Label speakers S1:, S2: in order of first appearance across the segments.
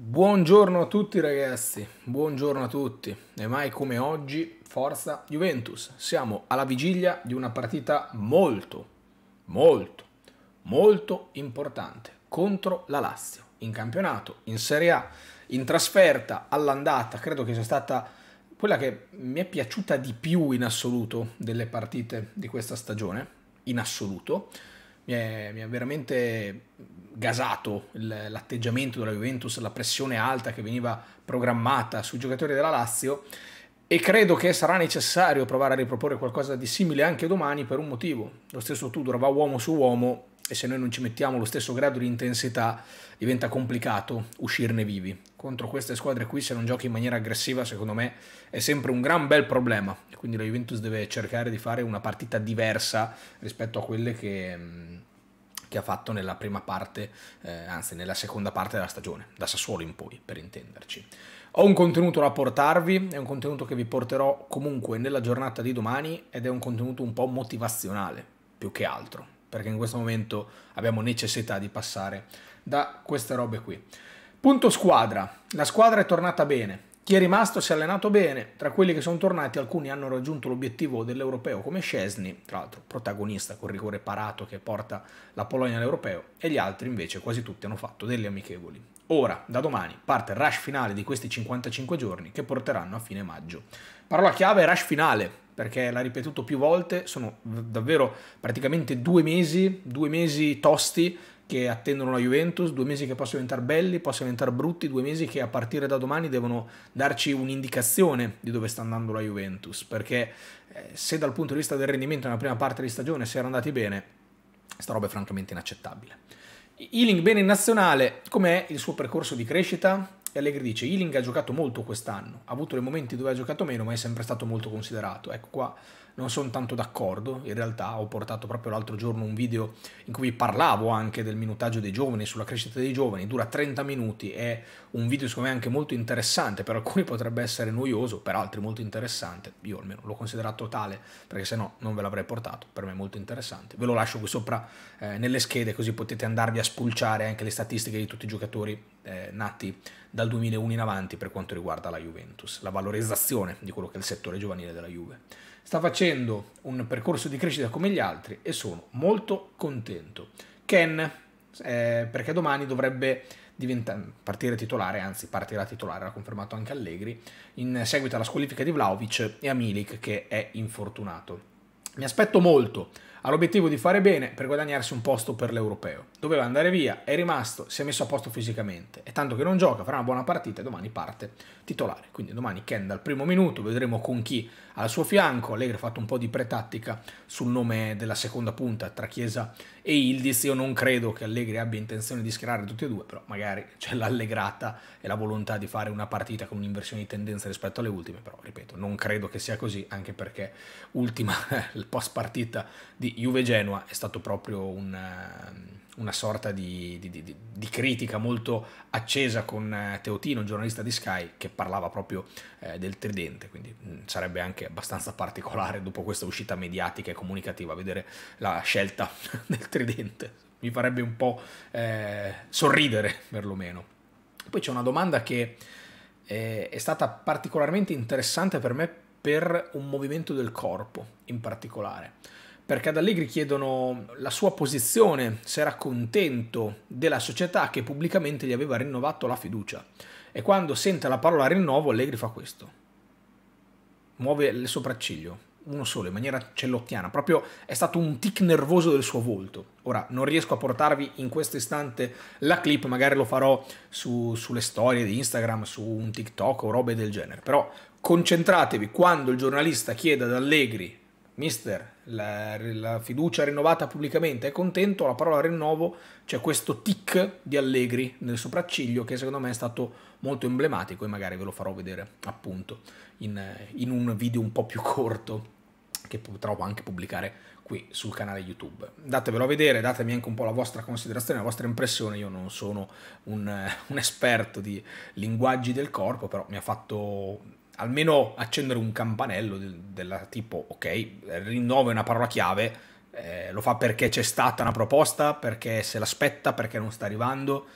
S1: Buongiorno a tutti ragazzi, buongiorno a tutti e mai come oggi forza Juventus. Siamo alla vigilia di una partita molto, molto, molto importante contro la Lazio in campionato, in Serie A, in trasferta all'andata. Credo che sia stata quella che mi è piaciuta di più in assoluto delle partite di questa stagione, in assoluto mi è, mi è veramente gasato l'atteggiamento della Juventus, la pressione alta che veniva programmata sui giocatori della Lazio e credo che sarà necessario provare a riproporre qualcosa di simile anche domani per un motivo. Lo stesso Tudor va uomo su uomo e se noi non ci mettiamo lo stesso grado di intensità diventa complicato uscirne vivi. Contro queste squadre qui se non giochi in maniera aggressiva secondo me è sempre un gran bel problema, quindi la Juventus deve cercare di fare una partita diversa rispetto a quelle che, che ha fatto nella prima parte, eh, anzi nella seconda parte della stagione, da Sassuolo in poi per intenderci. Ho un contenuto da portarvi, è un contenuto che vi porterò comunque nella giornata di domani ed è un contenuto un po' motivazionale più che altro perché in questo momento abbiamo necessità di passare da queste robe qui. Punto squadra. La squadra è tornata bene. Chi è rimasto si è allenato bene, tra quelli che sono tornati alcuni hanno raggiunto l'obiettivo dell'europeo come Scesni, tra l'altro protagonista col rigore parato che porta la Polonia all'europeo, e gli altri invece quasi tutti hanno fatto delle amichevoli. Ora, da domani, parte il rush finale di questi 55 giorni che porteranno a fine maggio. Parola chiave rush finale, perché l'ha ripetuto più volte, sono davvero praticamente due mesi, due mesi tosti che attendono la Juventus, due mesi che possono diventare belli, possono diventare brutti, due mesi che a partire da domani devono darci un'indicazione di dove sta andando la Juventus, perché eh, se dal punto di vista del rendimento nella prima parte di stagione si era andati bene, sta roba è francamente inaccettabile. Ealing bene in nazionale, com'è il suo percorso di crescita? E Allegri dice, Ealing ha giocato molto quest'anno, ha avuto dei momenti dove ha giocato meno, ma è sempre stato molto considerato. Ecco qua non sono tanto d'accordo, in realtà ho portato proprio l'altro giorno un video in cui parlavo anche del minutaggio dei giovani, sulla crescita dei giovani, dura 30 minuti, è un video secondo me anche molto interessante, per alcuni potrebbe essere noioso, per altri molto interessante, io almeno l'ho considerato tale perché se no non ve l'avrei portato, per me è molto interessante, ve lo lascio qui sopra eh, nelle schede così potete andarvi a spulciare anche le statistiche di tutti i giocatori eh, nati dal 2001 in avanti per quanto riguarda la Juventus, la valorizzazione di quello che è il settore giovanile della Juve sta facendo un percorso di crescita come gli altri e sono molto contento. Ken, eh, perché domani dovrebbe partire titolare, anzi partirà titolare, l'ha confermato anche Allegri, in seguito alla squalifica di Vlaovic e a Milik che è infortunato. Mi aspetto molto ha l'obiettivo di fare bene per guadagnarsi un posto per l'europeo. Doveva andare via, è rimasto, si è messo a posto fisicamente. E tanto che non gioca, farà una buona partita e domani parte titolare. Quindi domani Ken dal primo minuto, vedremo con chi al suo fianco. Allegri ha fatto un po' di pretattica sul nome della seconda punta tra Chiesa e Ildiz. Io non credo che Allegri abbia intenzione di schierare tutti e due, però magari c'è l'allegrata e la volontà di fare una partita con un'inversione di tendenza rispetto alle ultime. Però ripeto, non credo che sia così, anche perché ultima, il post partita di di Juve-Genoa è stato proprio un, ehm, una sorta di, di, di, di, critica molto accesa con eh, Teotino, giornalista di Sky, che parlava proprio eh, del tridente, quindi mh, mm, sarebbe anche abbastanza particolare dopo questa uscita mediatica e comunicativa vedere la scelta del tridente. Mi farebbe un po' eh, sorridere perlomeno. Poi c'è una domanda che eh, è stata particolarmente interessante per me per un movimento del corpo in particolare perché ad Allegri chiedono la sua posizione, se era contento della società che pubblicamente gli aveva rinnovato la fiducia. E quando sente la parola rinnovo, Allegri fa questo. Muove il sopracciglio, uno solo, in maniera cellottiana. Proprio è stato un tic nervoso del suo volto. Ora, non riesco a portarvi in questo istante la clip, magari lo farò su, sulle storie di Instagram, su un TikTok o robe del genere. Però concentratevi, quando il giornalista chiede ad Allegri mister, la, la, fiducia rinnovata pubblicamente è contento, la parola rinnovo c'è questo tic di Allegri nel sopracciglio che secondo me è stato molto emblematico e magari ve lo farò vedere appunto in, in un video un po' più corto che potrò anche pubblicare qui sul canale YouTube. Datevelo a vedere, datemi anche un po' la vostra considerazione, la vostra impressione. Io non sono un, un esperto di linguaggi del corpo, però mi ha fatto almeno accendere un campanello del, della tipo, ok, rinnovo è una parola chiave, eh, lo fa perché c'è stata una proposta, perché se l'aspetta, perché non sta arrivando,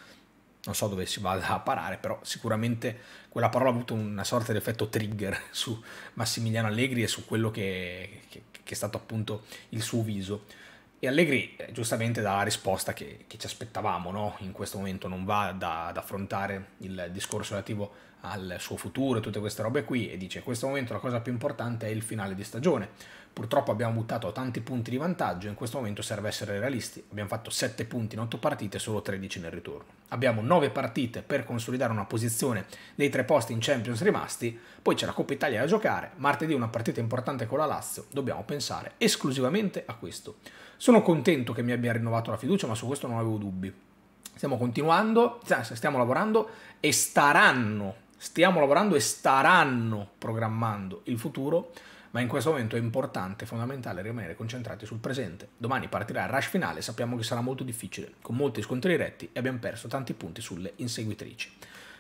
S1: non so dove si vada a parare, però sicuramente quella parola ha avuto una sorta di effetto trigger su Massimiliano Allegri e su quello che, che, che è stato appunto il suo viso. E Allegri eh, giustamente dà la risposta che, che ci aspettavamo, no? in questo momento non va da, ad affrontare il discorso relativo al suo futuro e tutte queste robe qui e dice in questo momento la cosa più importante è il finale di stagione. Purtroppo abbiamo buttato tanti punti di vantaggio, in questo momento serve essere realisti. Abbiamo fatto 7 punti in 8 partite e solo 13 nel ritorno. Abbiamo 9 partite per consolidare una posizione dei tre posti in Champions rimasti, poi c'è la Coppa Italia da giocare, martedì una partita importante con la Lazio, dobbiamo pensare esclusivamente a questo. Sono contento che mi abbia rinnovato la fiducia, ma su questo non avevo dubbi. Stiamo continuando, cioè, stiamo lavorando e staranno stiamo lavorando e staranno programmando il futuro, ma in questo momento è importante, fondamentale rimanere concentrati sul presente. Domani partirà il rush finale, sappiamo che sarà molto difficile, con molti scontri diretti e abbiamo perso tanti punti sulle inseguitrici.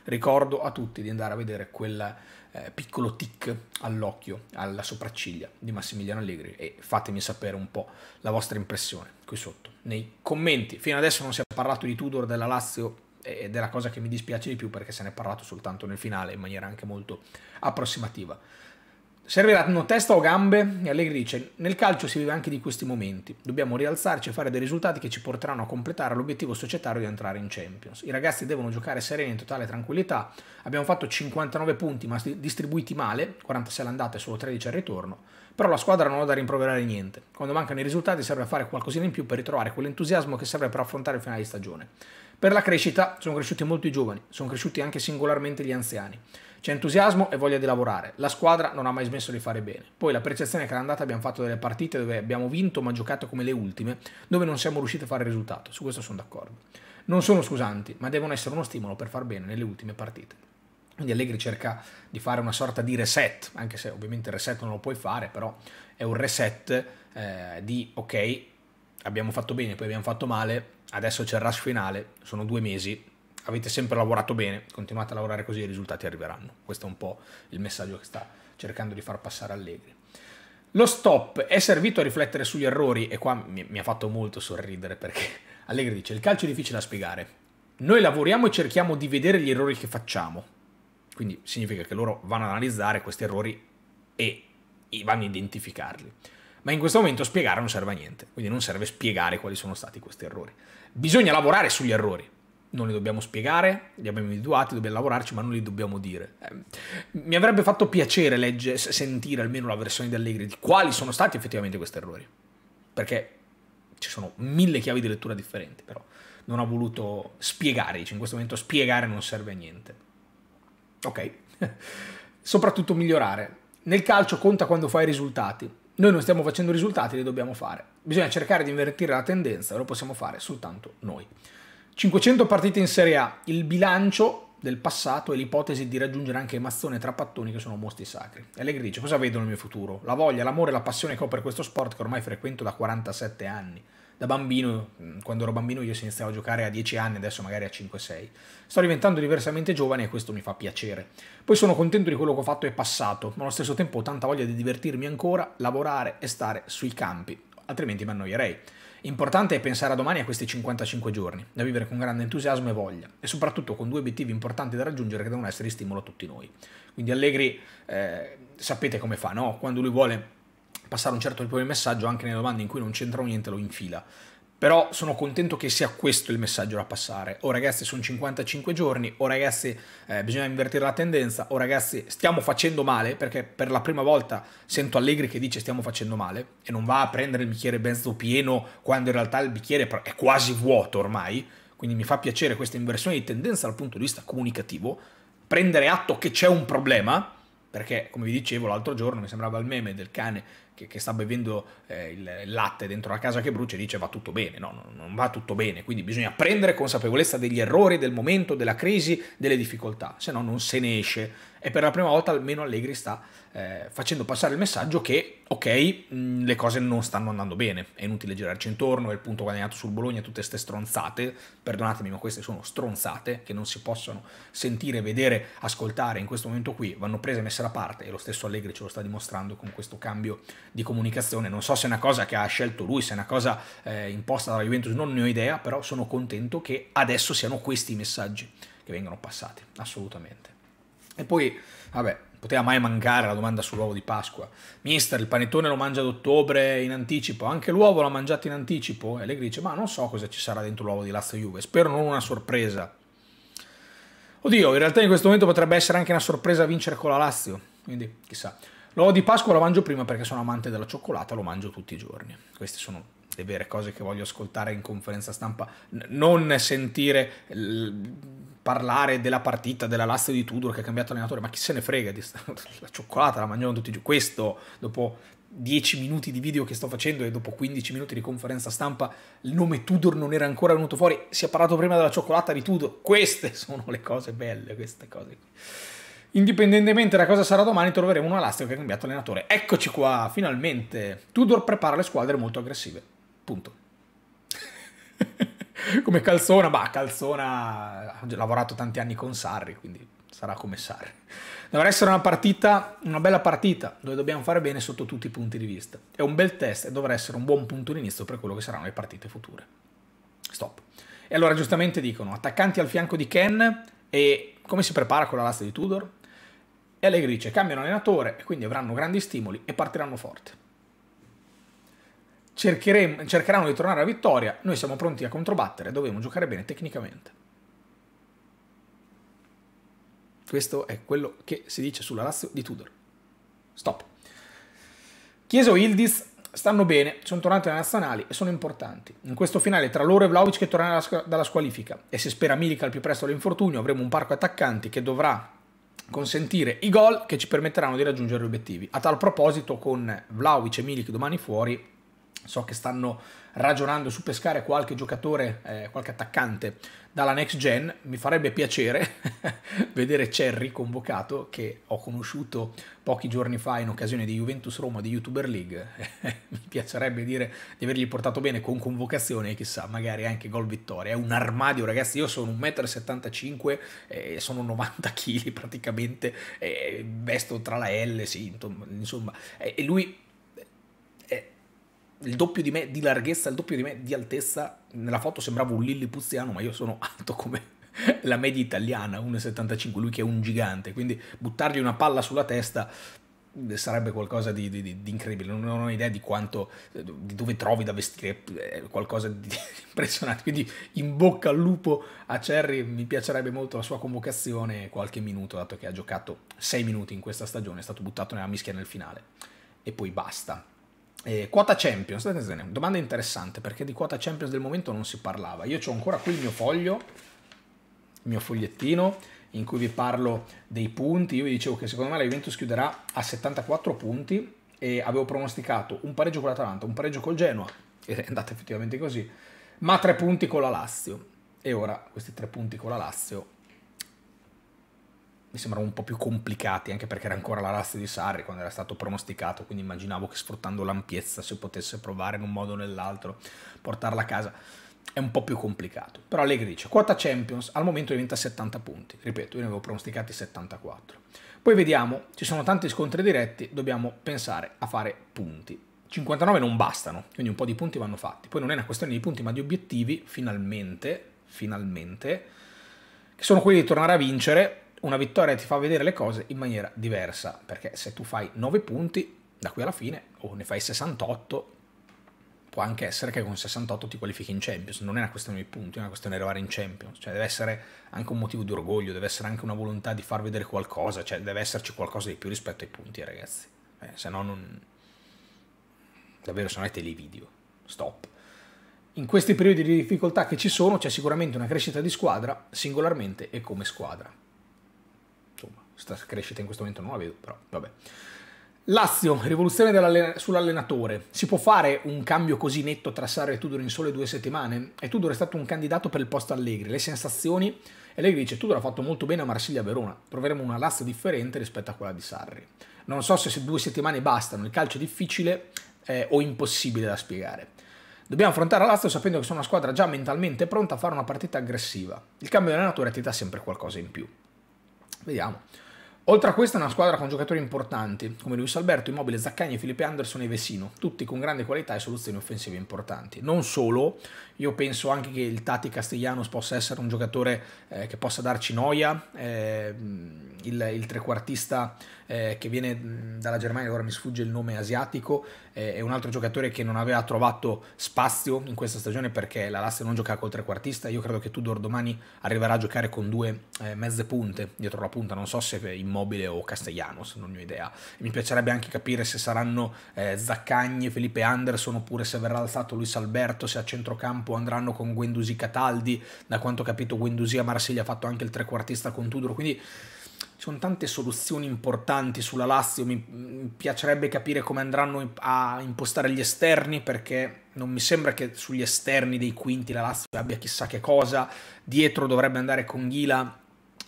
S1: Ricordo a tutti di andare a vedere quel eh, piccolo tic all'occhio, alla sopracciglia di Massimiliano Allegri e fatemi sapere un po' la vostra impressione qui sotto nei commenti. Fino adesso non si è parlato di Tudor, della Lazio ed è la cosa che mi dispiace di più perché se ne è parlato soltanto nel finale in maniera anche molto approssimativa. Serviranno testa o gambe? E Allegri dice, nel calcio si vive anche di questi momenti, dobbiamo rialzarci e fare dei risultati che ci porteranno a completare l'obiettivo societario di entrare in Champions. I ragazzi devono giocare sereni in totale tranquillità, abbiamo fatto 59 punti ma distribuiti male, 46 all'andata e solo 13 al ritorno, però la squadra non ha da rimproverare niente, quando mancano i risultati serve a fare qualcosina in più per ritrovare quell'entusiasmo che serve per affrontare il finale di stagione. Per la crescita sono cresciuti molto i giovani, sono cresciuti anche singolarmente gli anziani. C'è entusiasmo e voglia di lavorare. La squadra non ha mai smesso di fare bene. Poi la percezione che andata abbiamo fatto delle partite dove abbiamo vinto ma giocato come le ultime, dove non siamo riusciti a fare risultato. Su questo sono d'accordo. Non sono scusanti, ma devono essere uno stimolo per far bene nelle ultime partite. Quindi Allegri cerca di fare una sorta di reset, anche se ovviamente il reset non lo puoi fare, però è un reset eh, di ok, abbiamo fatto bene, poi abbiamo fatto male, adesso c'è il rush finale, sono due mesi, avete sempre lavorato bene, continuate a lavorare così e i risultati arriveranno. Questo è un po' il messaggio che sta cercando di far passare Allegri. Lo stop è servito a riflettere sugli errori e qua mi, mi ha fatto molto sorridere perché Allegri dice il calcio è difficile da spiegare. Noi lavoriamo e cerchiamo di vedere gli errori che facciamo. Quindi significa che loro vanno ad analizzare questi errori e vanno a identificarli ma in questo momento spiegare non serve a niente, quindi non serve spiegare quali sono stati questi errori. Bisogna lavorare sugli errori, non li dobbiamo spiegare, li abbiamo individuati, dobbiamo lavorarci, ma non li dobbiamo dire. Eh, mi avrebbe fatto piacere leggere, sentire almeno la versione di Allegri di quali sono stati effettivamente questi errori, perché ci sono mille chiavi di lettura differenti, però non ha voluto spiegare, spiegarci, in questo momento spiegare non serve a niente. Ok? Soprattutto migliorare. Nel calcio conta quando fai risultati noi non stiamo facendo risultati, li dobbiamo fare. Bisogna cercare di invertire la tendenza, lo possiamo fare soltanto noi. 500 partite in Serie A, il bilancio del passato e l'ipotesi di raggiungere anche Mazzone e Trapattoni che sono mostri sacri. Allegri dice cosa vedo nel mio futuro? La voglia, l'amore e la passione che ho per questo sport che ormai frequento da 47 anni da bambino, mm, quando ero bambino io si iniziava a giocare a 10 anni, adesso magari a 5-6. Sto diventando diversamente giovane e questo mi fa piacere. Poi sono contento di quello che ho fatto e passato, ma allo stesso tempo ho tanta voglia di divertirmi ancora, lavorare e stare sui campi, altrimenti mi annoierei. Importante è pensare a domani a questi 55 giorni, da vivere con grande entusiasmo e voglia, e soprattutto con due obiettivi importanti da raggiungere che devono essere di stimolo a tutti noi. Quindi Allegri, eh, sapete come fa, no? Quando lui vuole passare un certo tipo di messaggio anche nelle domande in cui non c'entra niente lo infila. Però sono contento che sia questo il messaggio da passare. O oh, ragazzi sono 55 giorni, o oh, ragazzi eh, bisogna invertire la tendenza, o oh, ragazzi stiamo facendo male, perché per la prima volta sento Allegri che dice stiamo facendo male e non va a prendere il bicchiere mezzo pieno quando in realtà il bicchiere è quasi vuoto ormai. Quindi mi fa piacere questa inversione di tendenza dal punto di vista comunicativo, prendere atto che c'è un problema, perché come vi dicevo l'altro giorno mi sembrava il meme del cane che, che sta bevendo eh, il latte dentro la casa che brucia e dice va tutto bene, no, non va tutto bene, quindi bisogna prendere consapevolezza degli errori, del momento, della crisi, delle difficoltà, se no non se ne esce e per la prima volta almeno Allegri sta eh, facendo passare il messaggio che ok, mh, mm, le cose non stanno andando bene, è inutile girarci intorno, è il punto guadagnato sul Bologna, tutte queste stronzate, perdonatemi ma queste sono stronzate che non si possono sentire, vedere, ascoltare in questo momento qui, vanno prese e messe da parte e lo stesso Allegri ce lo sta dimostrando con questo cambio di comunicazione. Non so se è una cosa che ha scelto lui, se è una cosa eh, imposta dalla Juventus, non ne ho idea, però sono contento che adesso siano questi i messaggi che vengono passati, assolutamente. E poi, vabbè, poteva mai mancare la domanda sull'uovo di Pasqua. Mister, il panettone lo mangia ad ottobre in anticipo, anche l'uovo l'ha mangiato in anticipo? E Allegri dice, ma non so cosa ci sarà dentro l'uovo di Lazio Juve, spero non una sorpresa. Oddio, in realtà in questo momento potrebbe essere anche una sorpresa vincere con la Lazio, quindi chissà. L'uovo di Pasqua lo mangio prima perché sono amante della cioccolata, lo mangio tutti i giorni. Queste sono le vere cose che voglio ascoltare in conferenza stampa, non sentire parlare della partita della Lazio di Tudor che ha cambiato allenatore, ma chi se ne frega di la cioccolata la mangiano tutti i giorni. Questo dopo 10 minuti di video che sto facendo e dopo 15 minuti di conferenza stampa il nome Tudor non era ancora venuto fuori, si è parlato prima della cioccolata di Tudor. Queste sono le cose belle, queste cose qui. Indipendentemente da cosa sarà domani, troveremo un Alastair che ha cambiato allenatore. Eccoci qua, finalmente. Tudor prepara le squadre molto aggressive. Punto. come Calzona, ma Calzona ha lavorato tanti anni con Sarri, quindi sarà come Sarri. Dovrà essere una partita, una bella partita, dove dobbiamo fare bene sotto tutti i punti di vista. È un bel test e dovrà essere un buon punto d'inizio per quello che saranno le partite future. Stop. E allora giustamente dicono, attaccanti al fianco di Ken e come si prepara con la lasta di Tudor? e Allegri dice cambiano allenatore e quindi avranno grandi stimoli e partiranno forte. Cercheremo, cercheranno di tornare alla vittoria, noi siamo pronti a controbattere, dobbiamo giocare bene tecnicamente. Questo è quello che si dice sulla Lazio di Tudor. Stop. Chieso Ildiz stanno bene, sono tornati alle nazionali e sono importanti. In questo finale tra loro e Vlaovic che tornerà dalla squalifica e se spera Milica al più presto all'infortunio avremo un parco attaccanti che dovrà consentire i gol che ci permetteranno di raggiungere gli obiettivi. A tal proposito, con Vlaovic e Milik domani fuori, So che stanno ragionando su pescare qualche giocatore, eh, qualche attaccante dalla next gen. Mi farebbe piacere vedere Cerri convocato, che ho conosciuto pochi giorni fa in occasione di Juventus Roma di YouTuber League. Mi piacerebbe dire di avergli portato bene con convocazione e chissà, magari anche gol vittoria. È un armadio, ragazzi. Io sono 1,75 m e eh, sono 90 kg praticamente. E eh, vesto tra la L, sì, insomma. E lui il doppio di me di larghezza, il doppio di me di altezza. Nella foto sembrava un lillipuziano, ma io sono alto come la media italiana, 1,75, lui che è un gigante, quindi buttargli una palla sulla testa eh, sarebbe qualcosa di, di, di incredibile, non, ho idea di quanto, eh, di dove trovi da vestire, è eh, qualcosa di, di impressionante, quindi in bocca al lupo a Cerri, mi piacerebbe molto la sua convocazione, qualche minuto, dato che ha giocato 6 minuti in questa stagione, è stato buttato nella mischia nel finale, e poi basta. Eh, quota Champions, attenzione, domanda interessante perché di quota Champions del momento non si parlava. Io ho ancora qui il mio foglio, il mio fogliettino in cui vi parlo dei punti. Io vi dicevo che secondo me la Juventus chiuderà a 74 punti e avevo pronosticato un pareggio con l'Atalanta, un pareggio col Genoa, ed è andata effettivamente così, ma tre punti con la Lazio. E ora questi tre punti con la Lazio mi sembrava un po' più complicati, anche perché era ancora la razza di Sarri quando era stato pronosticato, quindi immaginavo che sfruttando l'ampiezza si potesse provare in un modo o nell'altro, portarla a casa. È un po' più complicato. Però Allegri dice, quota Champions al momento diventa 70 punti. Ripeto, io ne avevo pronosticati 74. Poi vediamo, ci sono tanti scontri diretti, dobbiamo pensare a fare punti. 59 non bastano, quindi un po' di punti vanno fatti. Poi non è una questione di punti, ma di obiettivi, finalmente, finalmente, che sono quelli di tornare a vincere una vittoria ti fa vedere le cose in maniera diversa, perché se tu fai 9 punti da qui alla fine o ne fai 68, può anche essere che con 68 ti qualifichi in Champions, non è una questione di punti, è una questione di arrivare in Champions, cioè deve essere anche un motivo di orgoglio, deve essere anche una volontà di far vedere qualcosa, cioè deve esserci qualcosa di più rispetto ai punti, ragazzi. Eh, se no non... Davvero, se no è televideo. Stop. In questi periodi di difficoltà che ci sono c'è sicuramente una crescita di squadra, singolarmente e come squadra questa crescita in questo momento non la vedo, però vabbè. Lazio, rivoluzione sull'allenatore. Si può fare un cambio così netto tra Sarri e Tudor in sole due settimane? E Tudor è stato un candidato per il posto Allegri. Le sensazioni? E Allegri dice, Tudor ha fatto molto bene a Marsiglia-Verona. Proveremo una Lazio differente rispetto a quella di Sarri. Non so se due settimane bastano, il calcio è difficile eh, o impossibile da spiegare. Dobbiamo affrontare la Lazio sapendo che sono una squadra già mentalmente pronta a fare una partita aggressiva. Il cambio di allenatore ti dà sempre qualcosa in più. Vediamo. Oltre a questa è una squadra con giocatori importanti, come Luis Alberto, Immobile, Zaccagni, Filipe Anderson e Vesino, tutti con grande qualità e soluzioni offensive importanti. Non solo, io penso anche che il Tati Castellanos possa essere un giocatore eh, che possa darci noia, eh, il, il, trequartista eh, che viene dalla Germania, ora mi sfugge il nome asiatico, eh, è un altro giocatore che non aveva trovato spazio in questa stagione perché la Lazio non giocava col trequartista, io credo che Tudor domani arriverà a giocare con due eh, mezze punte dietro la punta, non so se è Immobile o Castellanos, non ne ho idea. Mi piacerebbe anche capire se saranno eh, Zaccagni, Felipe Anderson oppure se verrà alzato Luis Alberto, se a centrocampo campo, andranno con Guendusi Cataldi, da quanto ho capito Guendusi a Marsiglia ha fatto anche il trequartista con Tudor, quindi ci sono tante soluzioni importanti sulla Lazio, mi piacerebbe capire come andranno a impostare gli esterni perché non mi sembra che sugli esterni dei quinti la Lazio abbia chissà che cosa, dietro dovrebbe andare con Ghila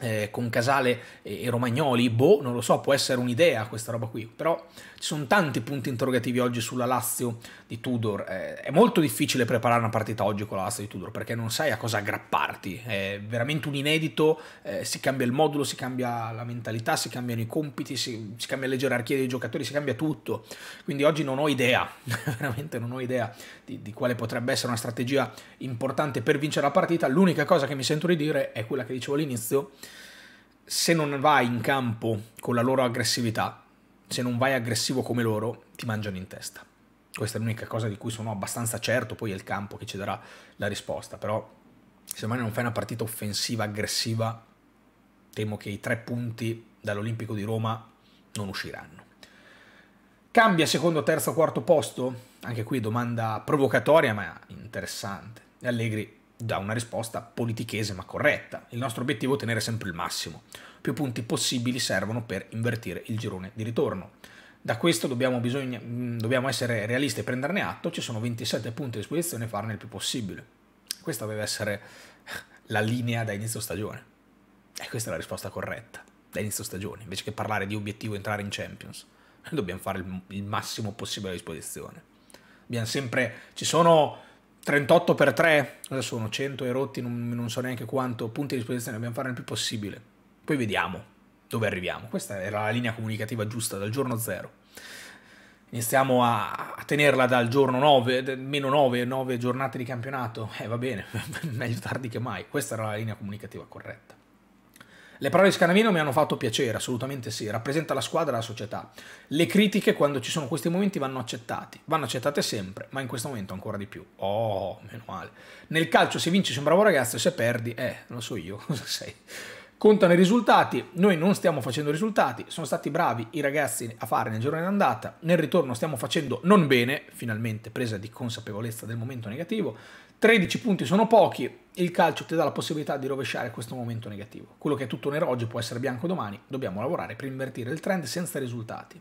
S1: eh, con Casale e, Romagnoli, boh, non lo so, può essere un'idea questa roba qui, però ci sono tanti punti interrogativi oggi sulla Lazio di Tudor, eh, è molto difficile preparare una partita oggi con la Lazio di Tudor perché non sai a cosa aggrapparti, è veramente un inedito, eh, si cambia il modulo, si cambia la mentalità, si cambiano i compiti, si, si cambia le gerarchie dei giocatori, si cambia tutto, quindi oggi non ho idea, veramente non ho idea di, di quale potrebbe essere una strategia importante per vincere la partita, l'unica cosa che mi sento di dire è quella che dicevo all'inizio, se non vai in campo con la loro aggressività, se non vai aggressivo come loro, ti mangiano in testa. Questa è l'unica cosa di cui sono abbastanza certo, poi è il campo che ci darà la risposta, però se domani non fai una partita offensiva, aggressiva, temo che i tre punti dall'Olimpico di Roma non usciranno. Cambia secondo, terzo, quarto posto? Anche qui domanda provocatoria ma interessante. E Allegri da una risposta politichese ma corretta. Il nostro obiettivo è tenere sempre il massimo. Più punti possibili servono per invertire il girone di ritorno. Da questo dobbiamo, bisogna, mm, dobbiamo essere realisti e prenderne atto, ci sono 27 punti a disposizione e farne il più possibile. Questa deve essere la linea da inizio stagione. E questa è la risposta corretta, da inizio stagione, invece che parlare di obiettivo entrare in Champions. dobbiamo fare il, il massimo possibile a disposizione. Abbiamo Sempre, ci sono 38 per 3, cosa sono? 100 erotti, non, non so neanche quanto punti a disposizione, dobbiamo fare il più possibile. Poi vediamo dove arriviamo. Questa era la linea comunicativa giusta dal giorno 0. Iniziamo a, a tenerla dal giorno 9, meno 9, 9 giornate di campionato. Eh va bene, meglio tardi che mai. Questa era la linea comunicativa corretta. Le parole di Scanavino mi hanno fatto piacere, assolutamente sì, rappresenta la squadra e la società. Le critiche quando ci sono questi momenti vanno accettati, vanno accettate sempre, ma in questo momento ancora di più. Oh, meno male. Nel calcio se vinci sei un bravo ragazzo e se perdi, eh, non so io, cosa sei. Contano i risultati, noi non stiamo facendo risultati, sono stati bravi i ragazzi a fare nel girone d'andata, nel ritorno stiamo facendo non bene, finalmente presa di consapevolezza del momento negativo, 13 punti sono pochi, il calcio ti dà la possibilità di rovesciare questo momento negativo. Quello che è tutto nero oggi può essere bianco domani, dobbiamo lavorare per invertire il trend senza risultati.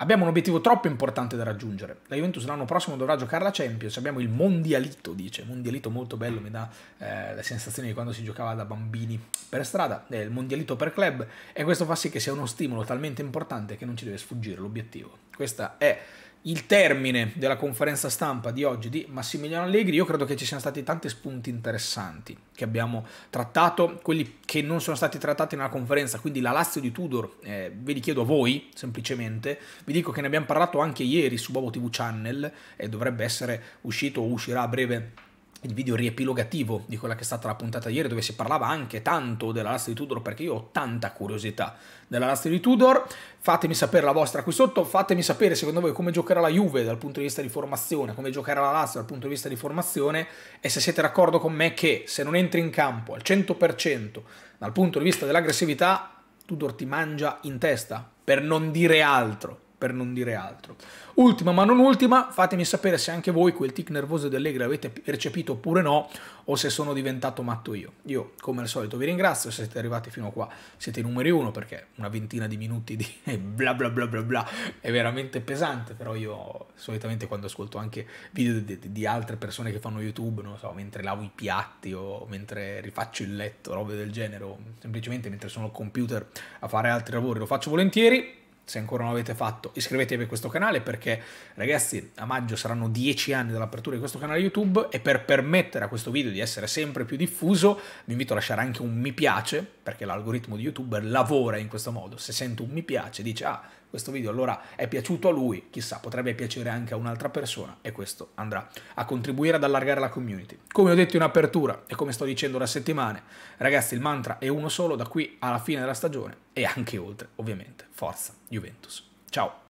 S1: Abbiamo un obiettivo troppo importante da raggiungere. La Juventus l'anno prossimo dovrà giocare la Champions. Abbiamo il Mondialito, dice. Mondialito molto bello, mi dà eh, la sensazione di quando si giocava da bambini per strada. È il Mondialito per club. E questo fa sì che sia uno stimolo talmente importante che non ci deve sfuggire l'obiettivo. Questa è il termine della conferenza stampa di oggi di Massimiliano Allegri, io credo che ci siano stati tanti spunti interessanti che abbiamo trattato, quelli che non sono stati trattati nella conferenza, quindi la Lazio di Tudor, eh, ve li chiedo a voi semplicemente, vi dico che ne abbiamo parlato anche ieri su Bobo TV Channel e dovrebbe essere uscito o uscirà a breve il video riepilogativo di quella che è stata la puntata ieri dove si parlava anche tanto della Last di Tudor perché io ho tanta curiosità della Last di Tudor fatemi sapere la vostra qui sotto fatemi sapere secondo voi come giocherà la Juve dal punto di vista di formazione come giocherà la Lazio dal punto di vista di formazione e se siete d'accordo con me che se non entri in campo al 100% dal punto di vista dell'aggressività Tudor ti mangia in testa per non dire altro per non dire altro. Ultima ma non ultima, fatemi sapere se anche voi quel tic nervoso di Allegri l'avete percepito oppure no, o se sono diventato matto io. Io, come al solito, vi ringrazio se siete arrivati fino a qua, siete i numeri uno, perché una ventina di minuti di bla bla bla bla bla è veramente pesante, però io solitamente quando ascolto anche video di, di altre persone che fanno YouTube, non so, mentre lavo i piatti o mentre rifaccio il letto, robe del genere, o semplicemente mentre sono al computer a fare altri lavori, lo faccio volentieri se ancora non l'avete fatto, iscrivetevi a questo canale perché ragazzi a maggio saranno 10 anni dall'apertura di questo canale YouTube e per permettere a questo video di essere sempre più diffuso vi invito a lasciare anche un mi piace perché l'algoritmo di YouTube lavora in questo modo, se sento un mi piace dice ah questo video allora è piaciuto a lui, chissà, potrebbe piacere anche a un'altra persona e questo andrà a contribuire ad allargare la community. Come ho detto in apertura e come sto dicendo da settimane, ragazzi il mantra è uno solo da qui alla fine della stagione e anche oltre, ovviamente. Forza Juventus. Ciao!